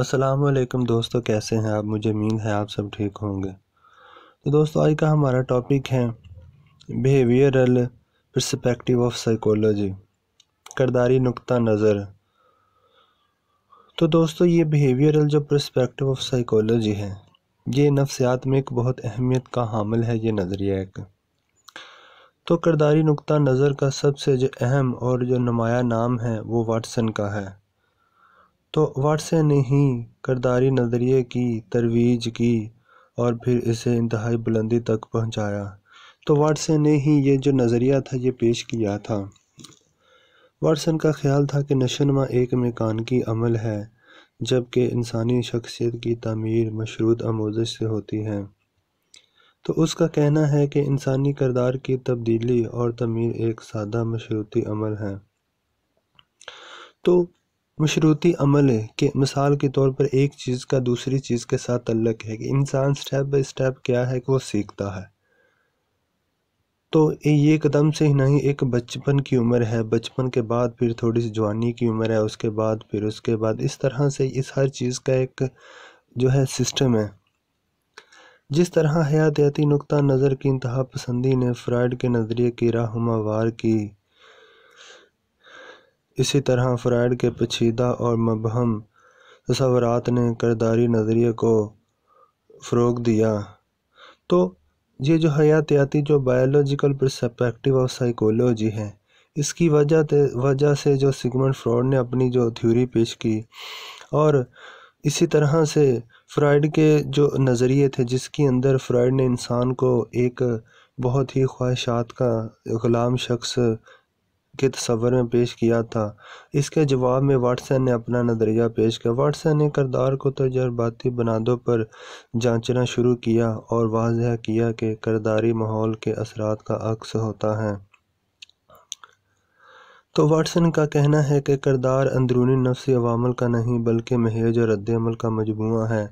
असलकम दोस्तों कैसे हैं आप मुझे उम्मीद है आप सब ठीक होंगे तो दोस्तों आज का हमारा टॉपिक है बिहेवियरल परस्पेक्टिव ऑफ साइकोलॉजी करदारी नुक्ता नज़र तो दोस्तों ये बिहेवियरल जो परस्पेक्टिव ऑफ साइकोलॉजी है ये नफ्सियात में एक बहुत अहमियत का हामिल है ये नज़रिया एक तो करदारी नुक्ता नज़र का सबसे जो अहम और जो नुमाया नाम है वो वाटसन का है तो वाटसन ने ही करदारी नज़रिए की तरवीज की और फिर इसे इंतहाई बुलंदी तक पहुंचाया तो वाटसन ने ही ये जो नज़रिया था ये पेश किया था वाटसन का ख्याल था कि नशनमा एक की अमल है जबकि इंसानी शख्सियत की तमीर मशरूत आमोजश से होती है तो उसका कहना है कि इंसानी करदार की तब्दीली और तमीर एक सादा मशरूती अमल है तो मशरूती अमल के मिसाल के तौर पर एक चीज़ का दूसरी चीज़ के साथ तल्लक है कि इंसान स्टेप बाई स्टेप क्या है कि वो सीखता है तो ये कदम से ही नहीं एक बचपन की उम्र है बचपन के बाद फिर थोड़ी सी जवानी की उम्र है उसके बाद फिर उसके बाद इस तरह से इस हर चीज़ का एक जो है सिस्टम है जिस तरह हयातियाती नुक़ नज़र की इंतहा पसंदी ने फ्राइड के नज़रिए की राहुमावार की इसी तरह फ़्राइड के पचीदा और मबहम तस्वरत ने करदारी नज़रिए को फ़रोग दिया तो ये जो हयातियाती जो बायोलॉजिकल परस्पेक्टिव ऑफ साइकोलॉजी है इसकी वजह वजह से जो सिगमंड फ्रॉड ने अपनी जो थ्योरी पेश की और इसी तरह से फ्राइड के जो नज़रिए थे जिसके अंदर फ्राइड ने इंसान को एक बहुत ही ख्वाहिशात का ग़ुलाम शख्स के तस्वर में पेश किया था इसके जवाब में वाटसन ने अपना नजरिया पेश किया वाटसन ने करदार को तजर्बाती तो बनादों पर जांचना शुरू किया और वाजह किया कि करदारी माहौल के असरा का अक्स होता है तो वाटसन का कहना है कि करदार अंदरूनी नफसी अवामल का नहीं बल्कि महेज और रद्दमल का मजमू है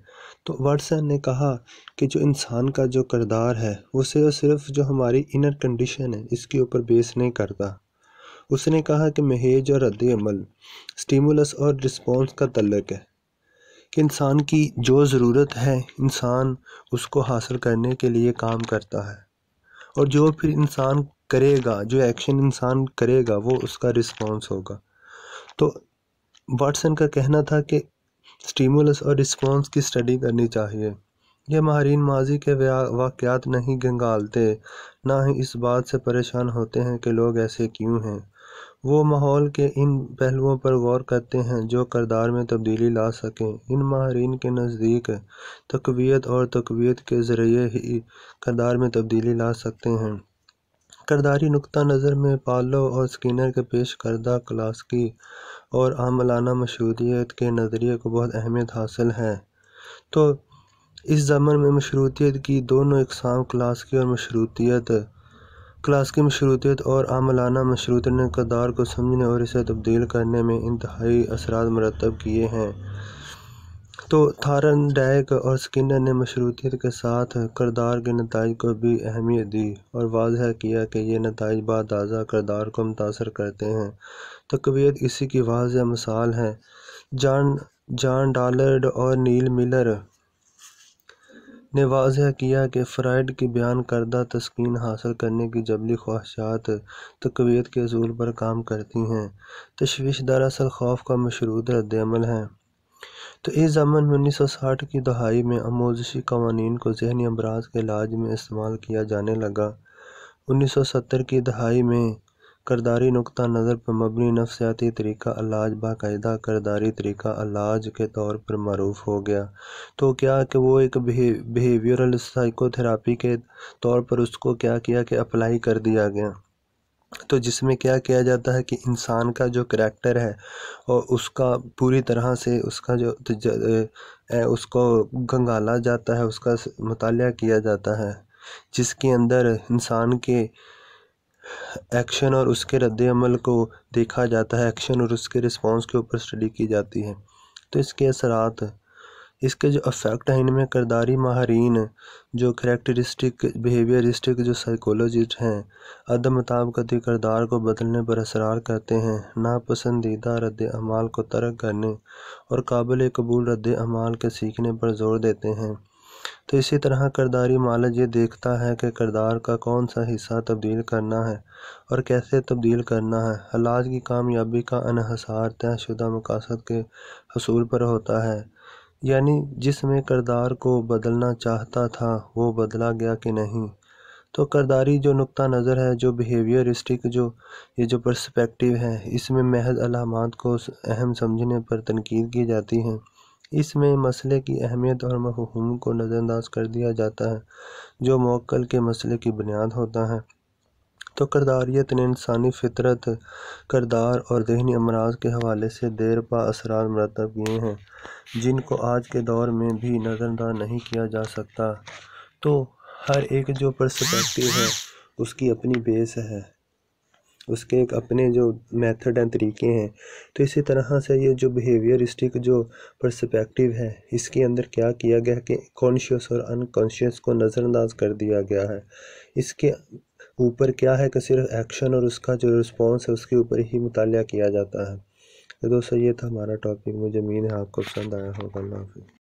तो वाटसन ने कहा कि जो इंसान का जो करदार है वो सिर्फ सिर्फ जो हमारी इनर कंडीशन है इसके ऊपर बेस नहीं करता उसने कहा कि महेज और रद्द अमल और रिस्पॉन्स का तलक है कि इंसान की जो ज़रूरत है इंसान उसको हासिल करने के लिए काम करता है और जो फिर इंसान करेगा जो एक्शन इंसान करेगा वो उसका रिस्पॉन्स होगा तो वाटसन का कहना था कि स्टीमुलस और रिस्पॉन्स की स्टडी करनी चाहिए ये माहरीन माजी के वाक़ात नहीं गंगालते ना ही इस बात से परेशान होते हैं कि लोग ऐसे क्यों हैं वो माहौल के इन पहलुओं पर गौर करते हैं जो करदार में तब्दीली ला सकें इन माहरीन के नज़दीक तकवीत और तकवीत के ज़रिए ही करदार में तब्दीली ला सकते हैं करदारी नुक़ा नज़र में पालो और स्किनर के पेश करदा क्लासकी और आमलाना मशरूतीत के नज़रिए को बहुत अहमियत हासिल है तो इस ज़मन में मशरूतीत की दोनों इकसाम क्लासकी और मशरूतीत क्लासिक मशरूतियत और आमलाना मशरूत ने करदार को समझने और इसे तब्दील करने में इंतहाई असरा मरतब किए हैं तो थारन डैक और स्किनर ने मशरूतियत के साथ करदार के नतज को भी अहमियत दी और वाजह किया कि ये नतज बाजा करदार को मुतासर करते हैं तकबीयत तो इसी की वाज मिसाल है जान जान डालर्ड और नील मिलर ने वाजह किया कि फ़्राइड की बयान करदा तस्किन हासिल करने की जबली ख्वाहिशात तक़वीत के असूल पर काम करती हैं तशवीश दरअसल खौफ का मशरूद रद्दमल है तो इस ज़मन में उन्नीस सौ साठ की दहाई में अमोजशी कवानीन को जहनी अमराज के इलाज में इस्तेमाल किया जाने लगा उन्नीस सौ सत्तर की दहाई में करदारी नुकता नज़र पर मबनी नफसियाती तरीक़ा अलाज बाकायदा करदारी तरीक़ा इलाज के तौर पर मरूफ़ हो गया तो क्या कि वो एक बिहेवियरल साइकोथेरापी के तौर पर उसको क्या किया कि अप्लाई कर दिया गया तो जिसमें क्या किया जाता है कि इंसान का जो करैक्टर है और उसका पूरी तरह से उसका जो उसको गंगाला जाता है उसका मुताल किया जाता है जिसके अंदर इंसान के एक्शन और उसके रद्दमल को देखा जाता है एक्शन और उसके रिस्पॉन्स के ऊपर स्टडी की जाती है तो इसके असरात इसके जो अफेक्ट हैं इनमें करदारी माहरीन जो करेक्टरिस्टिक बिहेवियरिस्टिक जो साइकोलॉजिस्ट हैं अदम मुताबकती करदार को बदलने पर असरार करते हैं नापसंदीदा रद्द अमाल को तर्क करने और काबिल कबूल रद्द अमाल के सीखने पर जोर देते हैं तो इसी तरह करदारी मालज ये देखता है कि करदार का कौन सा हिस्सा तब्दील करना है और कैसे तब्दील करना है हलाज की कामयाबी का अनहसार तयशुदा मकासद के हसूल पर होता है यानी जिसमें करदार को बदलना चाहता था वो बदला गया कि नहीं तो करदारी जो नुक़ नज़र है जो बिहेवियरिस्टिक जो ये जो पर्सपेक्टिव है इसमें महज अलामत को अहम समझने पर तनकीद की जाती है इसमें मसले की अहमियत और महूम को नज़रअंदाज कर दिया जाता है जो मोक्ल के मसले की बुनियाद होता है तो करदारीत ने इंसानी फितरत करदार और जहनी अमराज के हवाले से देर पा असरार मरतब किए हैं जिनको आज के दौर में भी नज़रअंदाज नहीं किया जा सकता तो हर एक जो पर्सपेक्टिव है उसकी अपनी बेस है उसके एक अपने जो मेथड एंड तरीके हैं तो इसी तरह से ये जो बिहेवियरिस्टिक जो परस्पेक्टिव है इसके अंदर क्या किया गया है कि कॉन्शियस और अनकॉन्शियस को नज़रअंदाज कर दिया गया है इसके ऊपर क्या है कि सिर्फ एक्शन और उसका जो रिस्पॉन्स है उसके ऊपर ही मुताल किया जाता है तो दोस्तों ये था हमारा टॉपिक मुझे उम्मीद है आपको पसंद आया होगा अल्लाह